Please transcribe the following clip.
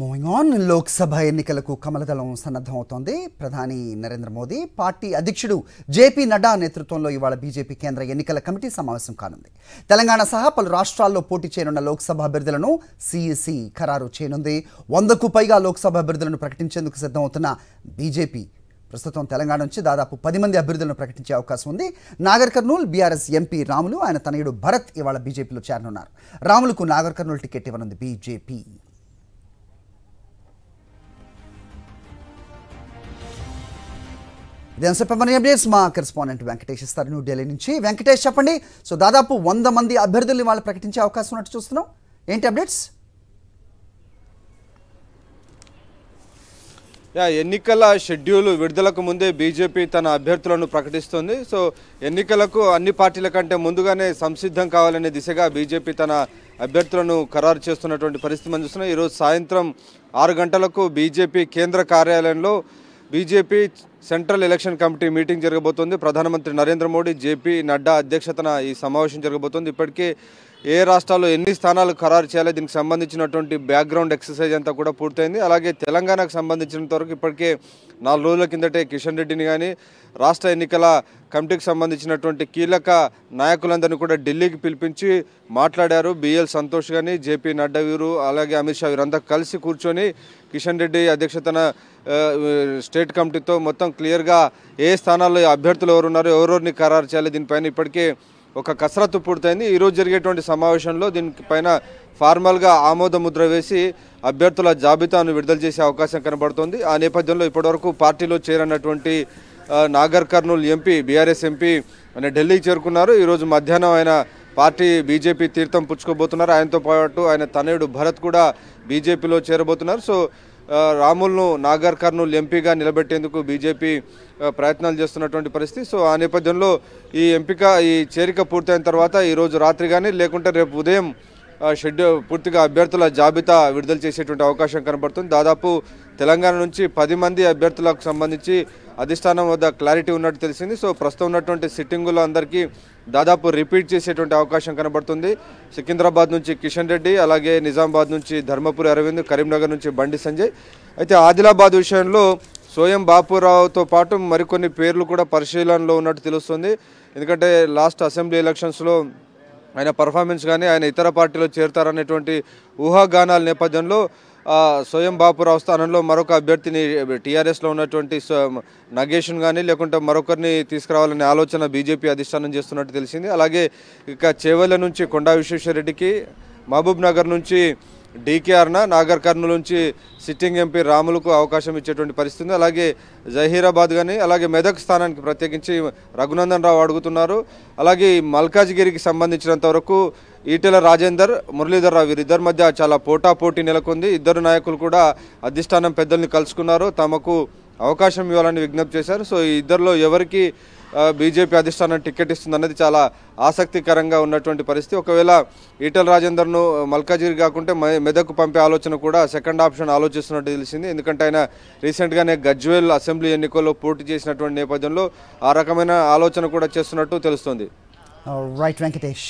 moving on Lok Sabha ఎన్నికలకు కమలదళం సన్నద్ధమవుతోంది ప్రధాని నరేంద్ర మోదీ పార్టీ అధ్యక్షుడు జేపీ నడ్డా నేతృత్వంలో ఇవాళ బీజేపీ కేంద్ర ఎన్నికల కమిటీ సమావేశం కానుంది తెలంగాణ సహా పలు రాష్ట్రాల్లో పోటీ చేయనున్న లోక్సభ అభ్యర్థులను సిఈసి ఖరారు చేయనుంది వందకు పైగా లోక్సభ అభ్యర్థులను ప్రకటించేందుకు సిద్ధమవుతున్న బీజేపీ ప్రస్తుతం తెలంగాణ నుంచి దాదాపు పది మంది అభ్యర్థులను ప్రకటించే అవకాశం ఉంది నాగర్ కర్నూల్ బీఆర్ఎస్ ఎంపీ రాములు ఆయన తనయుడు భరత్ ఇవాళ బీజేపీలో చేరనున్నారు రాములకు నాగర్ కర్నూల్ టికెట్ ఇవ్వనుంది బీజేపీ మా కరెస్పాండెంట్ వెంకటేష్ ఇస్తారు న్యూ ఢిల్లీ నుంచి వెంకటేష్ చెప్పండి సో దాదాపు వంద మంది అభ్యర్థుల్ని వాళ్ళు ప్రకటించే అవకాశం ఉన్నట్టు చూస్తున్నాం ఏంటి అప్డేట్స్ ఎన్నికల షెడ్యూల్ విడుదలకు ముందే బీజేపీ తన అభ్యర్థులను ప్రకటిస్తుంది సో ఎన్నికలకు అన్ని పార్టీల కంటే ముందుగానే సంసిద్ధం కావాలనే దిశగా బీజేపీ తన అభ్యర్థులను ఖరారు చేస్తున్నటువంటి పరిస్థితి మనం చూస్తున్నాం ఈరోజు సాయంత్రం ఆరు గంటలకు బీజేపీ కేంద్ర కార్యాలయంలో BJP central election committee meeting జరగబోతోంది ప్రధానమంత్రి నరేంద్ర మోడీ జేపీ నడ్డా అధ్యక్షతన ఈ సమావేశం జరగబోతోంది ఇప్పటికే ఏ రాష్ట్రాల్లో ఎన్ని స్థానాలు ఖరారు చేయాలి దీనికి సంబంధించినటువంటి బ్యాక్గ్రౌండ్ ఎక్సర్సైజ్ అంతా కూడా పూర్తయింది అలాగే తెలంగాణకు సంబంధించినంత వరకు ఇప్పటికే నాలుగు రోజుల కిందటే కిషన్ రెడ్డిని కానీ రాష్ట్ర ఎన్నికల కమిటీకి సంబంధించినటువంటి కీలక నాయకులందరినీ కూడా ఢిల్లీకి పిలిపించి మాట్లాడారు బిఎల్ సంతోష్ కానీ జేపీ నడ్డా వీరు అలాగే అమిత్ షా వీరంతా కలిసి కూర్చొని కిషన్ రెడ్డి అధ్యక్షతన స్టేట్ కమిటీతో మొత్తం క్లియర్గా ఏ స్థానాల్లో అభ్యర్థులు ఎవరున్నారు ఎవరెవరిని ఖరారు చేయాలి దీనిపైన ఇప్పటికే ఒక కసరత్తు పూర్తయింది ఈరోజు జరిగేటువంటి సమావేశంలో దీనిపైన ఫార్మల్గా ఆమోద ముద్ర వేసి అభ్యర్థుల జాబితాను విడుదల చేసే అవకాశం కనబడుతోంది ఆ నేపథ్యంలో ఇప్పటివరకు పార్టీలో చేరన్నటువంటి Nagar Kurnool MP BRS MP అనే ఢిల్లీకి చేరుకున్నారు ఈరోజు మధ్యాహ్నం ఆయన పార్టీ బీజేపీ తీర్థం పుచ్చుకోబోతున్నారు ఆయనతో పాటు ఆయన తనయుడు భరత్ కూడా బీజేపీలో చేరబోతున్నారు సో రాములను నాగర్ కర్నూలు ఎంపీగా నిలబెట్టేందుకు బీజేపీ ప్రయత్నాలు చేస్తున్నటువంటి పరిస్థితి సో ఆ నేపథ్యంలో ఈ ఎంపిక ఈ చేరిక పూర్తయిన తర్వాత ఈరోజు రాత్రి కానీ లేకుంటే రేపు ఉదయం షెడ్యూల్ పూర్తిగా అభ్యర్థుల జాబితా విడుదల చేసేటువంటి అవకాశం కనబడుతుంది దాదాపు తెలంగాణ నుంచి పది మంది అభ్యర్థులకు సంబంధించి అధిష్టానం వద్ద క్లారిటీ ఉన్నట్టు తెలిసింది సో ప్రస్తుతం ఉన్నటువంటి సిట్టింగులు అందరికీ దాదాపు రిపీట్ చేసేటువంటి అవకాశం కనబడుతుంది సికింద్రాబాద్ నుంచి కిషన్ రెడ్డి అలాగే నిజామాబాద్ నుంచి ధర్మపురి అరవింద్ కరీంనగర్ నుంచి బండి సంజయ్ అయితే ఆదిలాబాద్ విషయంలో సోయం బాపురావుతో పాటు మరికొన్ని పేర్లు కూడా పరిశీలనలో ఉన్నట్టు తెలుస్తుంది ఎందుకంటే లాస్ట్ అసెంబ్లీ ఎలక్షన్స్లో ఆయన పర్ఫార్మెన్స్ కానీ ఆయన ఇతర పార్టీలో చేరతారనేటువంటి ఊహాగానాల నేపథ్యంలో స్వయం బాపురావు స్థానంలో మరొక అభ్యర్థిని టీఆర్ఎస్లో ఉన్నటువంటి నగేష్ను కానీ లేకుంటే మరొకరిని తీసుకురావాలనే ఆలోచన బీజేపీ అధిష్టానం చేస్తున్నట్టు తెలిసింది అలాగే ఇక చేవల్ల నుంచి కొండా విశ్వేశ్వరరెడ్డికి మహబూబ్ నగర్ నుంచి డీకేఆర్న నాగర్ కర్నూలు నుంచి సిట్టింగ్ ఎంపీ రాములకు అవకాశం ఇచ్చేటువంటి పరిస్థితి అలాగే జహీరాబాద్ కానీ అలాగే మెదక్ స్థానానికి ప్రత్యేకించి రఘునందన్ రావు అడుగుతున్నారు అలాగే మల్కాజ్గిరికి సంబంధించినంత వరకు ఈటెల రాజేందర్ మురళీధర్ రావు వీరిద్దరి మధ్య చాలా పోటాపోటీ నెలకొంది ఇద్దరు నాయకులు కూడా అధిష్టానం పెద్దల్ని కలుసుకున్నారు తమకు అవకాశం ఇవ్వాలని విజ్ఞప్తి చేశారు సో ఇద్దరులో ఎవరికి బీజేపీ అధిష్టానం టికెట్ అన్నది చాలా ఆసక్తికరంగా ఉన్నటువంటి పరిస్థితి ఒకవేళ ఈటల రాజేందర్ను మల్కాజిరి కాకుంటే మెదక్ పంపే ఆలోచన కూడా సెకండ్ ఆప్షన్ ఆలోచిస్తున్నట్టు తెలిసింది ఎందుకంటే ఆయన రీసెంట్గానే గజ్వేల్ అసెంబ్లీ ఎన్నికల్లో పోటీ చేసినటువంటి నేపథ్యంలో ఆ రకమైన ఆలోచన కూడా చేస్తున్నట్టు తెలుస్తుంది రైట్ వెంకటేష్